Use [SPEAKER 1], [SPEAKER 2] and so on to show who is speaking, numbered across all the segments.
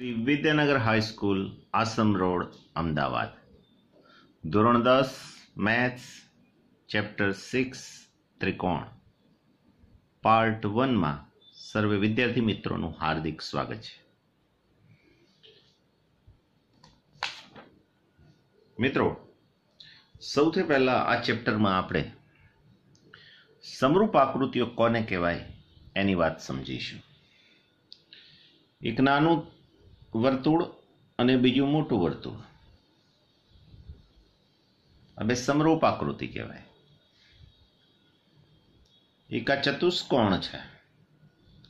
[SPEAKER 1] Shri Vidyanagar high school Ashram road Ahmedabad ધોરણ દસ maths chapter six ત્રિકોણ પાર્ટ વનમાં સર્વે વિદ્યાર્થી મિત્રોનું હાર્દિક સ્વાગત છે મિત્રો સૌથી પહેલાં આ ચેપ્ટરમાં આપણે સમરૂપ આકૃતિઓ કોને કહેવાય એની વાત સમજીશું એક નાનું વર્તુળ અને બીજું મોટું વર્તુળ આ સમરૂપ આકૃતિ કહેવાય એક આ ચતુષ્કોણ છે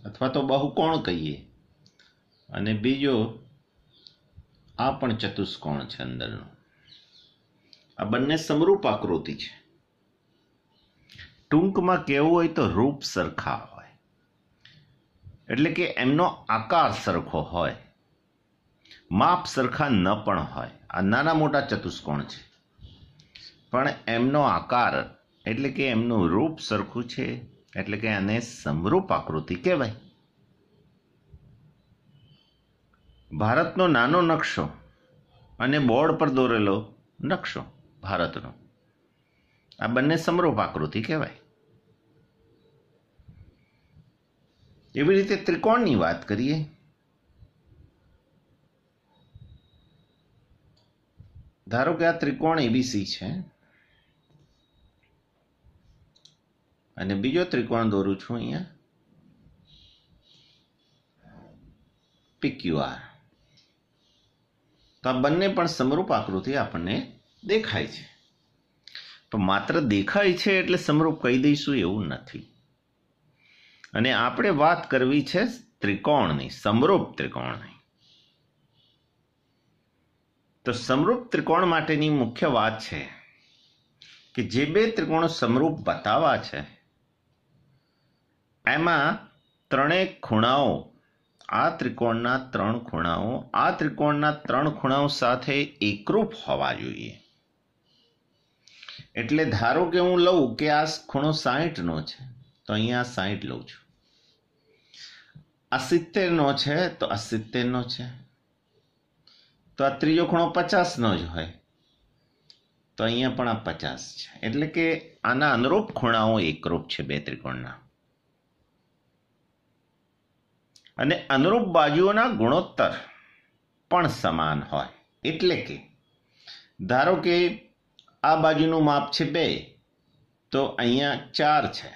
[SPEAKER 1] અથવા તો બહુકોણ કહીએ અને બીજો આ પણ ચતુષ્કોણ છે અંદરનો આ બંને સમરૂપ આકૃતિ છે ટૂંકમાં કહેવું હોય તો રૂપ સરખા હોય એટલે કે એમનો આકાર સરખો હોય માપ સરખા ન પણ હોય આ નાના મોટા ચતુષ્કોણ છે પણ એમનો આકાર એટલે કે એમનું રૂપ સરખું છે એટલે કે આને સમરૂપ આકૃતિ કહેવાય ભારતનો નાનો નકશો અને બોર્ડ પર દોરેલો નકશો ભારતનો આ બંને સમરૂપ આકૃતિ કહેવાય એવી રીતે ત્રિકોણની વાત કરીએ ધારો કે આ ત્રિકોણ એબીસી છે અને બીજો ત્રિકોણ દોરું છું અહીંયા પીક્યુઆર તો આ બંને પણ સમરૂપ આકૃતિ આપણને દેખાય છે પણ માત્ર દેખાય છે એટલે સમરૂપ કહી દઈશું એવું નથી અને આપણે વાત કરવી છે ત્રિકોણની સમરૂપ ત્રિકોણની તો સમરૂપ ત્રિકોણ માટેની મુખ્ય વાત છે કે જે બે ત્રિકોણ સમરૂપ બતાવવા છે એમાં ત્રણેય ખૂણાઓ આ ત્રિકોણના ત્રણ ખૂણાઓ આ ત્રિકોણના ત્રણ ખૂણાઓ સાથે એકરૂપ હોવા જોઈએ એટલે ધારો કે હું લઉં કે આ ખૂણો સાહીઠનો છે તો અહીંયા સાહીઠ લઉં છું આ સિત્તેરનો છે તો આ સિત્તેરનો છે તો આ ત્રીજો ખૂણો પચાસનો જ હોય તો અહીંયા પણ આ પચાસ છે એટલે કે આના અનુરૂપ ખૂણાઓ એકરૂપ છે બે ત્રિકોણના અને અનુરૂપ બાજુઓના ગુણોત્તર પણ સમાન હોય એટલે કે ધારો કે આ બાજુનું માપ છે બે તો અહીંયા ચાર છે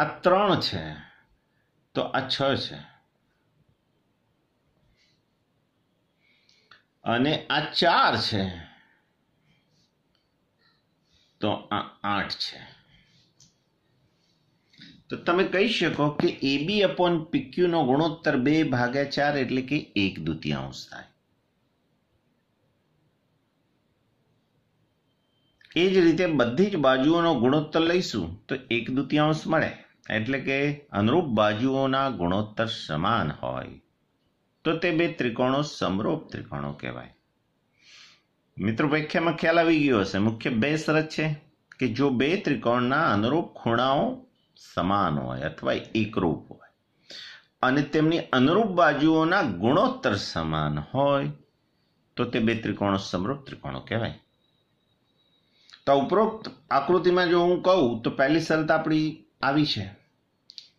[SPEAKER 1] આ ત્રણ છે તો આ છ છે અને આ ચાર છે તો આ આઠ છે તો તમે કહી શકો કે એબી અપોન પીક્યુ નો ગુણોત્તર બે ભાગ્યા ચાર એટલે કે એક દુત્યાંશ થાય એ જ રીતે બધી જ બાજુઓનો ગુણોત્તર લઈશું તો એક દુત્યાંશ મળે એટલે કે અનુરૂપ બાજુઓના ગુણોત્તર સમાન હોય તો તે બે ત્રિકોણો સમરૂપ ત્રિકોણો કહેવાય મિત્રો વ્યાખ્યામાં ખ્યાલ આવી ગયો હશે મુખ્ય બે શરત છે કે જો બે ત્રિકોણના અનુરૂપ ખૂણાઓ સમાન હોય અથવા એકરૂપ હોય અને તેમની અનુરૂપ બાજુઓના ગુણોત્તર સમાન હોય તો તે બે ત્રિકોણો સમરૂપ ત્રિકોણો કહેવાય તો ઉપરોક્ત આકૃતિમાં જો હું કહું તો પહેલી શરત આપણી આવી છે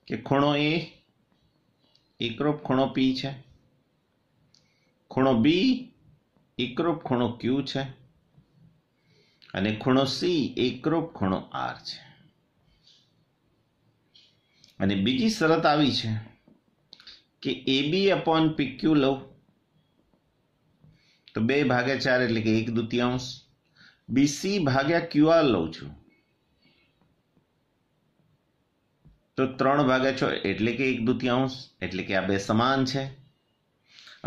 [SPEAKER 1] કે ખૂણો એ એકરૂપ ખૂણો પી છે ખૂણો બી એકરૂપ ખૂણો ક્યુ છે અને ખૂણો સી એકરૂપ ખૂણો આર છે અને બીજી શરત આવી છે કે એ બી અપોન પીક્યુ લઉં તો બે ભાગ્યા ચાર એટલે કે એક દુત્યાંશ બીસી ભાગ્યા ક્યુઆર લઉં છું તો ત્રણ ભાગ્યા છ એટલે કે એક દુત્યાંશ એટલે કે આ બે સમાન છે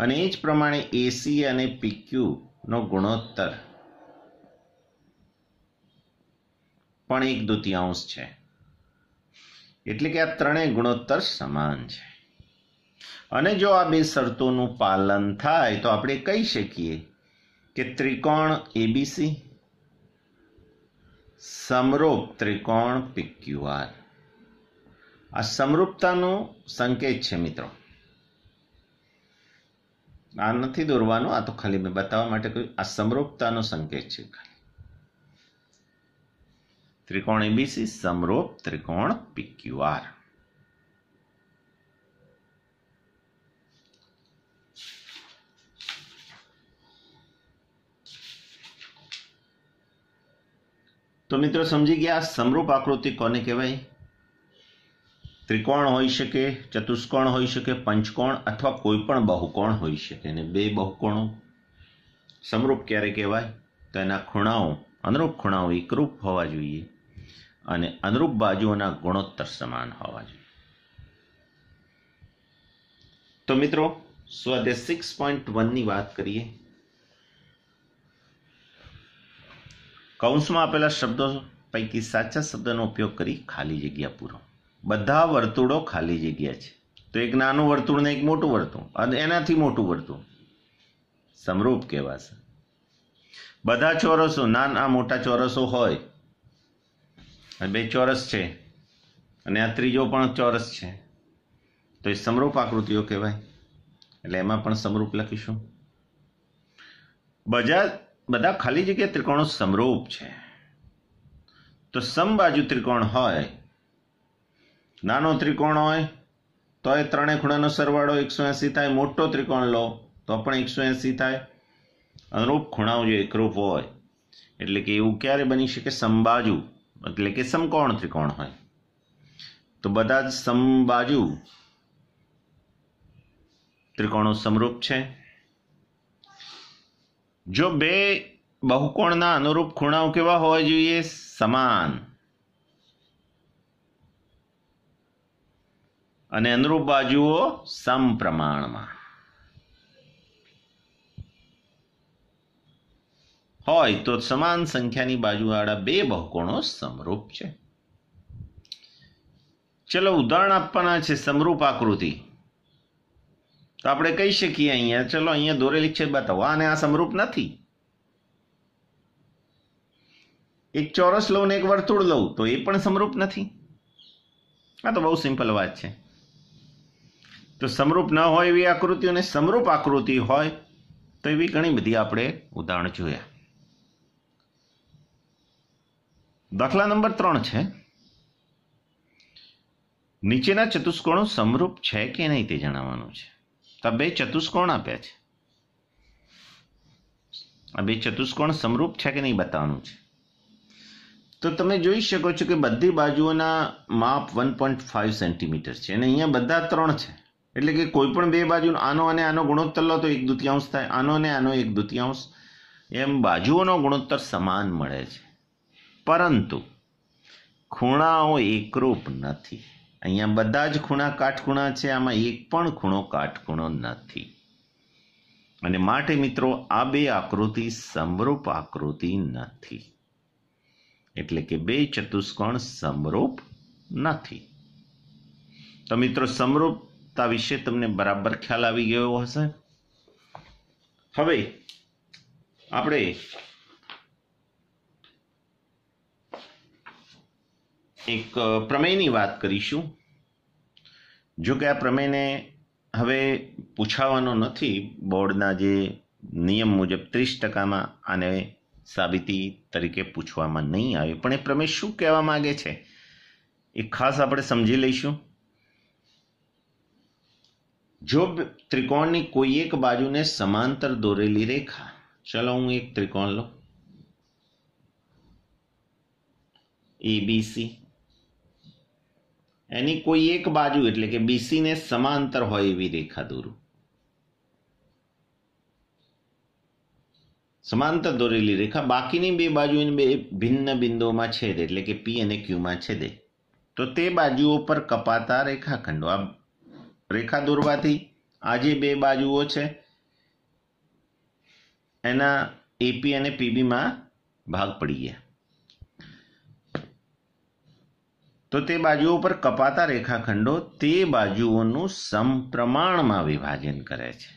[SPEAKER 1] અને એ જ પ્રમાણે એસી અને પીક્યુ નો ગુણોત્તર પણ એક દુતિયાંશ છે એટલે કે આ ત્રણેય ગુણોત્તર સમાન છે અને જો આ બે શરતોનું પાલન થાય તો આપણે કહી શકીએ કે ત્રિકોણ એબીસી સમરૂપ ત્રિકોણ પીક્યુઆર આ સમરૂપતાનો સંકેત છે મિત્રો આ નથી દોરવાનું આ તો ખાલી મેં બતાવવા માટે કહ્યું આ સમરૂપતાનો સંકેત છે ત્રિકોણ એબીસી સમરૂપ ત્રિકોણ પીક્યુઆર તો મિત્રો સમજી ગયા સમરૂપ આકૃતિ કોને કહેવાય ત્રિકોણ હોઈ શકે ચતુષ્કોણ હોઈ શકે પંચકોણ અથવા કોઈ પણ બહુકોણ હોઈ શકે ને બે બહુકોણો સમરૂપ ક્યારે કહેવાય તો એના ખૂણાઓ અનુરૂપ ખૂણાઓ એકરૂપ હોવા જોઈએ અને અનુરૂપ બાજુઓના ગુણોત્તર સમાન હોવા જોઈએ તો મિત્રો સ્વાધ્યાય સિક્સ પોઈન્ટ વનની વાત કરીએ કૌંસમાં આપેલા શબ્દો પૈકી સાચા શબ્દનો ઉપયોગ કરી ખાલી જગ્યા પૂરો બધા વર્તુળો ખાલી જગ્યા છે તો એક નાનું વર્તુળ ને એક મોટું વર્તુળ અને એનાથી મોટું વર્તુળ સમરૂપ કહેવાશે બધા ચોરસો નાના મોટા ચોરસો હોય અને બે ચોરસ છે અને આ ત્રીજો પણ ચોરસ છે તો એ સમરૂપ આકૃતિઓ કહેવાય એટલે એમાં પણ સમરૂપ લખીશું બધા બધા ખાલી જગ્યા ત્રિકોણો સમરૂપ છે તો સમબાજુ ત્રિકોણ હોય નાનો ત્રિકોણ હોય તો એ ત્રણેય ખૂણાનો સરવાળો એકસો એંસી થાય મોટો ત્રિકોણ લો તો પણ એકસો એંસી થાય અનુરૂપ ખૂણાઓ જે એકરૂપ હોય એટલે કે એવું ક્યારે બની શકે સંબાજુ એટલે કે સમકોણ ત્રિકોણ હોય તો બધા જ સમબાજુ ત્રિકોણો સમરૂપ છે જો બે બહુકોણના અનુરૂપ ખૂણાઓ કેવા હોવા જોઈએ સમાન અને અનુરૂપ બાજુઓ સમપ્રમાણમાં હોય તો સમાન સંખ્યાની બાજુવાળા બે બહુકોણો સમરૂપ છે ચલો ઉદાહરણ આપવાના છે સમરૂપ આકૃતિ તો આપણે કહી શકીએ અહીંયા ચલો અહીંયા દોરેલી છે બતાવો અને આ સમરૂપ નથી એક ચોરસ લઉં ને એક વર્તુળ લઉં તો એ પણ સમરૂપ નથી આ તો બહુ સિમ્પલ વાત છે તો સમરૂપ ન હોય એવી આકૃતિઓ અને સમરૂપ આકૃતિ હોય તો એવી ઘણી બધી આપણે ઉદાહરણ જોયા દાખલા નંબર ત્રણ છે નીચેના ચતુષ્કોણો સમરૂપ છે કે નહીં તે જણાવવાનું છે તો બે ચતુષ્કોણ આપ્યા છે આ બે ચતુષ્કોણ સમરૂપ છે કે નહીં બતાવવાનું છે તો તમે જોઈ શકો છો કે બધી બાજુઓના માપ વન પોઈન્ટ ફાઇવ સેન્ટીમીટર છે અને અહીંયા બધા ત્રણ છે એટલે કે કોઈ પણ બે બાજુ આનો અને આનો ગુણોત્તર લો તો એક દુત્યાંશ થાય આનો અને આનો એક દુત્યાંશ એમ બાજુઓનો ગુણોત્તર સમાન મળે છે પરંતુ ખૂણાઓ એકરૂપ નથી અહીંયા બધા જ ખૂણા કાટખૂણા છે આમાં એક પણ ખૂણો કાટખૂણો નથી અને માટે મિત્રો આ બે આકૃતિ સમરૂપ આકૃતિ નથી એટલે કે બે ચતુષ્કોણ સમરૂપ નથી તો મિત્રો સમરૂપ સ્વતંત્રતા વિશે તમને બરાબર ખ્યાલ આવી ગયો હશે હવે આપણે એક પ્રમેયની વાત કરીશું જો કે આ પ્રમેયને હવે પૂછાવાનો નથી બોર્ડના જે નિયમ મુજબ ત્રીસ ટકામાં આને સાબિતી તરીકે પૂછવામાં નહીં આવે પણ એ પ્રમેય શું કહેવા માગે છે એ ખાસ આપણે સમજી લઈશું જો ત્રિકોણની કોઈ એક બાજુને સમાંતર દોરેલી રેખા ચલો હું એક ત્રિકોણ લઉં એબીસી એની કોઈ એક બાજુ એટલે કે બીસીને સમાંતર હોય એવી રેખા દોરું સમાંતર દોરેલી રેખા બાકીની બે બાજુ બે ભિન્ન બિંદુઓમાં છેદે એટલે કે પી અને ક્યુમાં છેદે તો તે બાજુઓ પર કપાતા રેખાખંડો આ રેખા દોરવાથી આ જે બે બાજુઓ છે એના એપી અને પીબીમાં ભાગ પડી ગયા તો તે બાજુઓ પર કપાતા રેખાખંડો તે બાજુઓનું સમપ્રમાણમાં વિભાજન કરે છે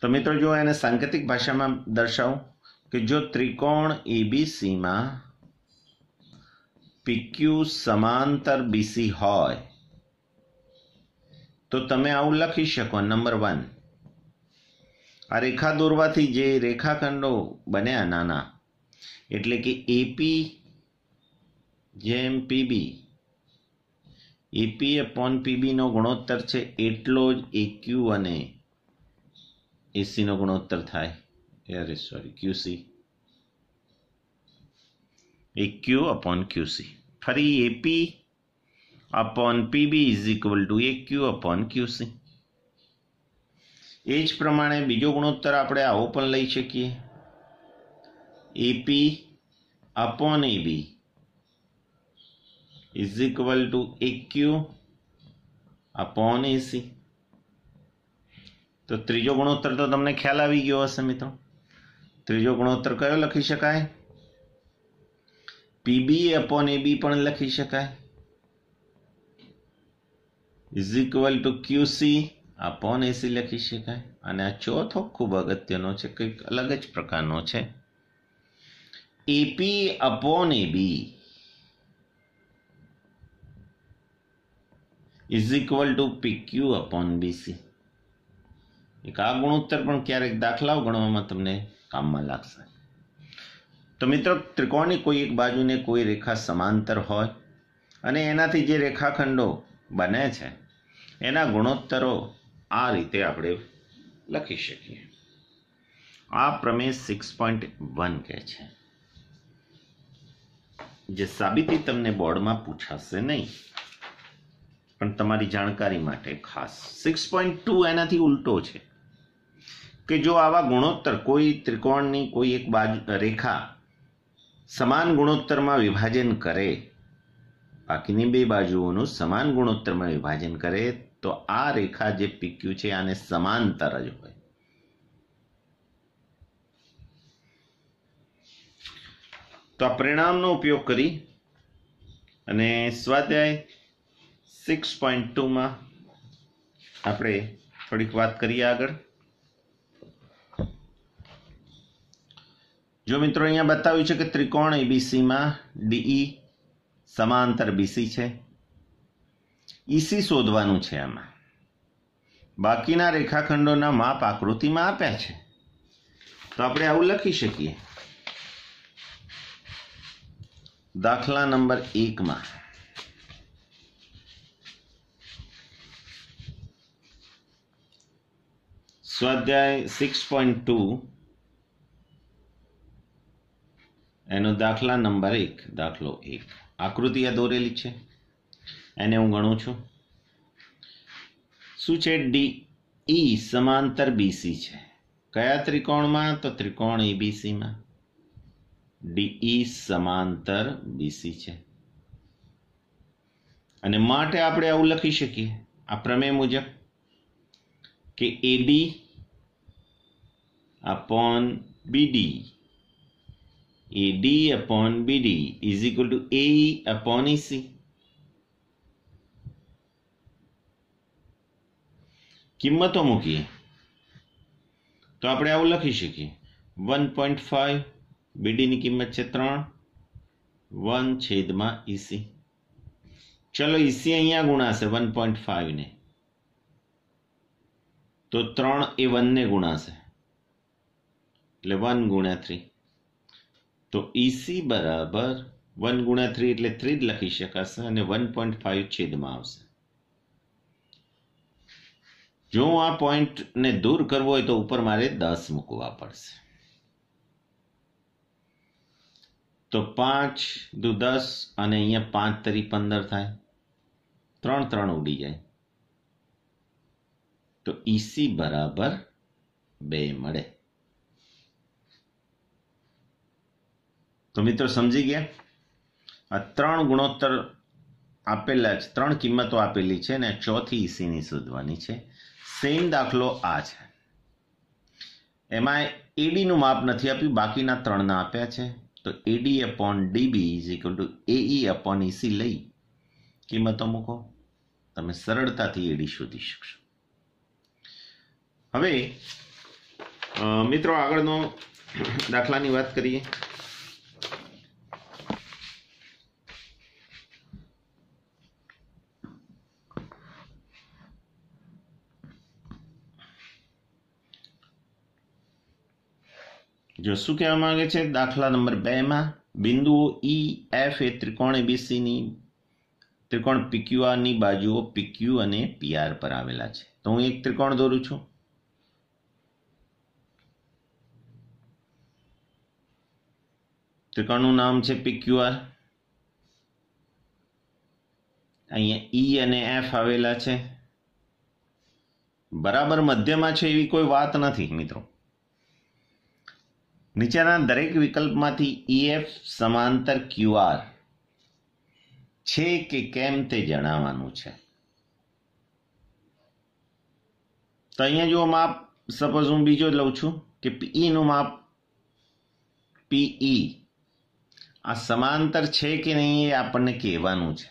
[SPEAKER 1] તો મિત્રો જો એને સાંકેતિક ભાષામાં દર્શાવું કે જો ત્રિકોણ એબીસીમાં પીક્યુ સમાંતર બીસી હોય તો તમે આવું લખી શકો નંબર વન આ રેખા દોરવાથી જે રેખાખંડો બન્યા નાના એટલે કે એપી જેમ પીબી એપી અપોન પીબીનો ગુણોત્તર છે એટલો જ એક્યુ અને એસીનો ગુણોત્તર થાય અરે sorry QC AQ upon QC ફરી AP upon P B is equal to A Q upon QC એ જ પ્રમાણે બીજો ગુણોત્તર આપણે આવો પણ લઈ શકીએ AP upon A B is equal to A Q upon AC તો ત્રીજો ગુણોત્તર તો તમને ખ્યાલ આવી ગયો હશે મિત્રો ત્રીજો ગુણોત્તર કયો લખી શકાય પીબી અપોન એબી પણ લખી શકાય is equal to QC upon AC લખી શકાય અને આ ચોથો ખૂબ અગત્યનો છે કંઈક અલગ જ પ્રકારનો છે AP upon AB is equal to PQ upon BC એક આ ગુણોત્તર પણ ક્યારેક દાખલાઓ ગણવામાં તમને કામમાં લાગશે તો મિત્રો ત્રિકોણની કોઈ એક બાજુને કોઈ રેખા સમાંતર હોય અને એનાથી જે રેખાખંડો બને છે એના ગુણોત્તરો આ રીતે આપણે લખી શકીએ આ પ્રમેય સિક્સ પોઈન્ટ વન કહે છે જે સાબિતી તમને બોર્ડમાં પૂછાશે નહીં પણ તમારી જાણકારી માટે ખાસ સિક્સ પોઈન્ટ ટુ એનાથી ઉલટો છે કે જો આવા ગુણોત્તર કોઈ ત્રિકોણની કોઈ એક બાજુ રેખા સમાન ગુણોત્તરમાં વિભાજન કરે બાકીની બે બાજુઓનું સમાન ગુણોત્તરમાં વિભાજન કરે તો આ રેખા જે પીક્યુ છે આને સમાંતર જ હોય તો આ પરિણામનો ઉપયોગ કરી અને સ્વાધ્યાય સિક્સ પોઈન્ટ ટુમાં આપણે થોડીક વાત કરીએ આગળ જો મિત્રો અહીંયા બતાવ્યું છે કે ત્રિકોણ એબીસીમાં ડીઈ સમાંતર બીસી છે ઈસી e શોધવાનું છે આમાં બાકીના રેખાખંડોના માપ આકૃતિમાં આપ્યા છે તો આપણે આવું લખી શકીએ દાખલા નંબર એકમાં સ્વાધ્યાય સિક્સ પોઈન્ટ ટુ એનો દાખલા નંબર એક દાખલો એક આકૃતિ આ દોરેલી છે એને હું ગણું છું શું છે ડી ઈ e સમાંતર બીસી છે કયા ત્રિકોણમાં તો ત્રિકોણ એબીસીમાં ડીઈ e સમાંતર બીસી છે અને માટે આપણે આવું લખી શકીએ આ પ્રમેય મુજબ કે AB upon BD AD upon BD is equal to AE upon EC. કિંમતો મૂકીએ તો આપણે આવું લખી શકીએ વન પોઈન્ટ ફાઈવ બીડીની કિંમત છે ત્રણ વન છેદમાં ઈસી e ચલો ઈસી e અહીંયા ગુણાશે વન પોઈન્ટ ફાઈવને તો ત્રણ એ વનને ગુણાશે એટલે વન ગુણ્યા થ્રી તો ઈસી e બરાબર વન ગુણ્યા થ્રી એટલે થ્રી જ લખી શકાશે અને વન પોઈન્ટ ફાઈવ છેદમાં આવશે જો હું આ પોઈન્ટને દૂર કરવો હોય તો ઉપર મારે દસ મૂકવા પડશે તો પાંચ દુ દસ અને અહીંયા પાંચ તરી પંદર થાય ત્રણ ત્રણ ઉડી જાય તો ઈસી e બરાબર બે મળે તો મિત્રો સમજી ગયા આ ત્રણ ગુણોત્તર આપેલા જ ત્રણ કિંમતો આપેલી છે ને ચોથી ઈસીની શોધવાની છે સેમ દાખલો આ છે એમાં એડીનું માપ નથી આપ્યું બાકીના ત્રણના આપ્યા છે તો AD upon DB is equal to AE upon EC લઈ કિંમતો મૂકો તમે સરળતાથી એડી શોધી શકશો હવે મિત્રો આગળનો દાખલાની વાત કરીએ જો શું કહેવા માંગે છે દાખલા નંબર બેમાં બિંદુઓ ઈ e, એફ એ ત્રિકોણ એબીસીની ત્રિકોણ પીક્યુઆરની બાજુઓ પીક્યુ અને પીઆર પર આવેલા છે તો હું એક ત્રિકોણ દોરું છું ત્રિકોણનું નામ છે પીક્યુઆર અહીંયા ઈ e અને એફ આવેલા છે બરાબર મધ્યમાં છે એવી કોઈ વાત નથી મિત્રો નીચેના દરેક વિકલ્પમાંથી ઈએફ e સમાંતર ક્યુઆર છે કે કેમ તે જણાવવાનું છે તો અહીંયા જો માપ સપોઝ હું બીજો લઉં છું કે પીઈનું e માપ પીઈ e. આ સમાંતર છે કે નહીં એ આપણને કહેવાનું છે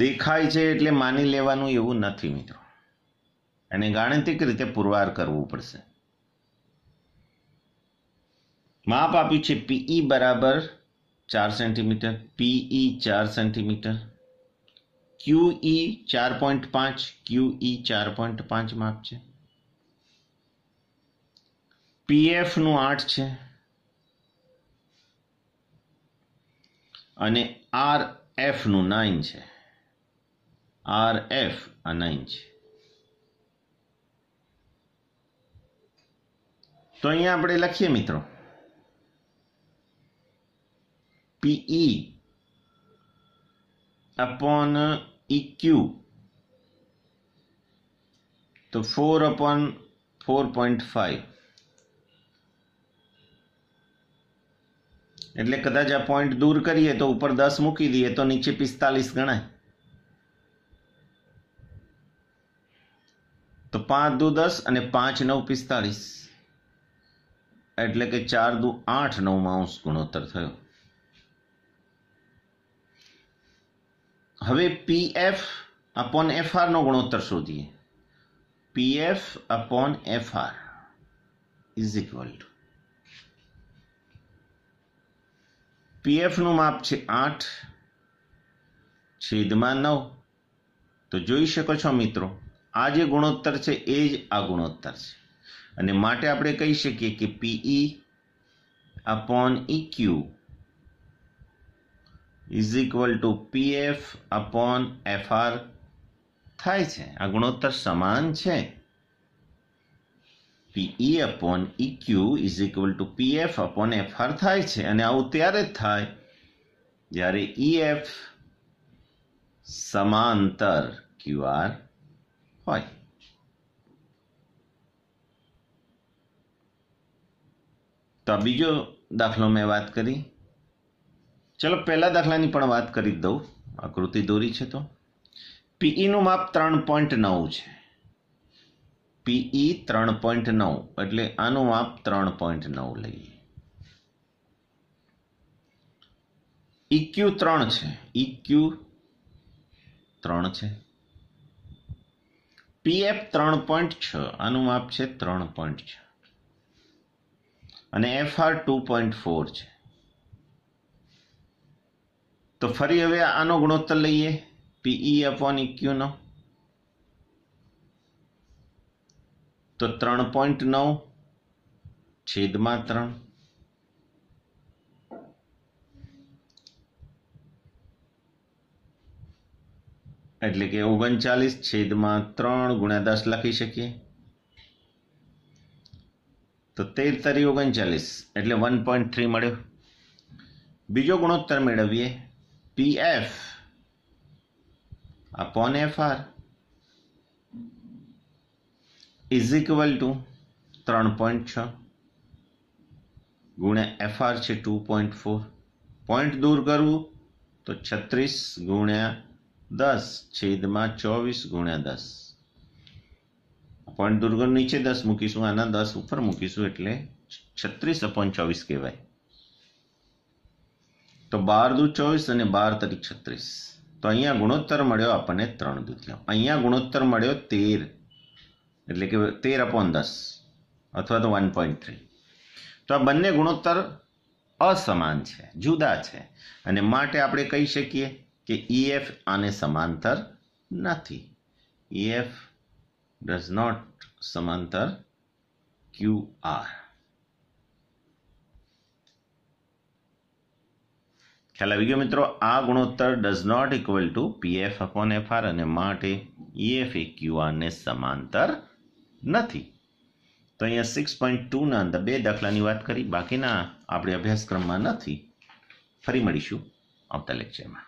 [SPEAKER 1] દેખાય છે એટલે માની લેવાનું એવું નથી મિત્રો એને ગાણિતિક રીતે પુરવાર કરવું પડશે માપ આપ્યું છે પીઈ e બરાબર ચાર સેન્ટીમીટર પીઈ e ચાર સેન્ટીમીટર ક્યુઈ e ચાર પોઈન્ટ પાંચ ક્યુઈ ચાર પોઈન્ટ પાંચ માપ છે પીએફનું આઠ છે અને આર એફનું નાઇન છે આર એફ આ નાઇન છે તો અહીંયા આપણે લખીએ મિત્રો PE upon EQ. तो 4 upon 4.5 એટલે કદાચ આ પોઈન્ટ દૂર કરીએ તો ઉપર દસ મૂકી દઈએ તો નીચે પિસ્તાલીસ ગણાય તો પાંચ દુ દસ અને પાંચ નવ પિસ્તાળીસ એટલે કે ચાર દુ આઠ નવ અંશ ગુણોત્તર થયો હવે પી એફ અપોન એફઆરનો ગુણોત્તર શોધીએ P F upon FR is equal to P માપ છે આઠ છેદમાં નવ તો જોઈ શકો છો મિત્રો આ જે ગુણોત્તર છે એ જ આ ગુણોત્તર છે અને માટે આપણે કહી શકીએ કે PE upon EQ is equal to PF upon FR થાય છે આ ગુણોત્તર સમાન છે PE upon EQ is equal to PF upon FR થાય છે અને આવું ત્યારે જ થાય જ્યારે ઈએફ e સમાંતર ક્યુઆર હોય તો બીજો દાખલો મેં વાત કરી ચલો પહેલા દાખલાની પણ વાત કરી દઉં આકૃતિ દોરી છે તો પીઈનું e માપ ત્રણ પોઈન્ટ નવ છે પીઈ e ત્રણ પોઈન્ટ નવ એટલે આનું માપ ત્રણ પોઈન્ટ નવ લઈએ ઇક્યુ e ત્રણ છે ઇક્યુ ત્રણ છે પીએફ ત્રણ પોઈન્ટ છ આનું માપ છે ત્રણ પોઈન્ટ છ અને એફઆર ટુ પોઈન્ટ ફોર છે તો ફરી હવે આનો ગુણોત્તર લઈએ પીઈ અપોન ઇક્યુનો તો ત્રણ પોઈન્ટ નવ છેદમાં ત્રણ એટલે કે ઓગણચાલીસ છેદમાં ત્રણ ગુણ્યા દસ લખી શકીએ તો તેર તરી ઓગણચાલીસ એટલે વન પોઈન્ટ થ્રી મળ્યો બીજો ગુણોત્તર મેળવીએ PF upon FR is equal to ત્રણ પોઈન્ટ છ ગુણ્યા એફઆર છે ટુ પોઈન્ટ ફોર પોઈન્ટ દૂર કરવું તો છત્રીસ ગુણ્યા દસ છેદમાં ચોવીસ ગુણ્યા દસ પોઈન્ટ દૂર નીચે દસ મૂકીશું આના દસ ઉપર મૂકીશું એટલે છત્રીસ અપોન ચોવીસ કહેવાય તો બાર દુ ચોવીસ અને બાર તરી છત્રીસ તો અહીંયા ગુણોત્તર મળ્યો આપણને ત્રણ દુત્યમ અહીંયા ગુણોત્તર મળ્યો તેર એટલે કે તેર અપોન દસ અથવા તો વન પોઈન્ટ થ્રી તો આ બંને ગુણોત્તર અસમાન છે જુદા છે અને માટે આપણે કહી શકીએ કે ઈએફ e આને સમાંતર નથી ઈએફ ડઝ નોટ સમાંતર ક્યુ આર ખ્યાલ આવી ગયો મિત્રો આ ગુણોત્તર does not equal to PF upon FR અને માટે ઈએફ e એ ક્યુઆરને સમાંતર નથી તો અહીંયા સિક્સ પોઈન્ટ ટુના અંદર બે દાખલાની વાત કરી બાકીના આપણે અભ્યાસક્રમમાં નથી ફરી મળીશું આવતા લેક્ચરમાં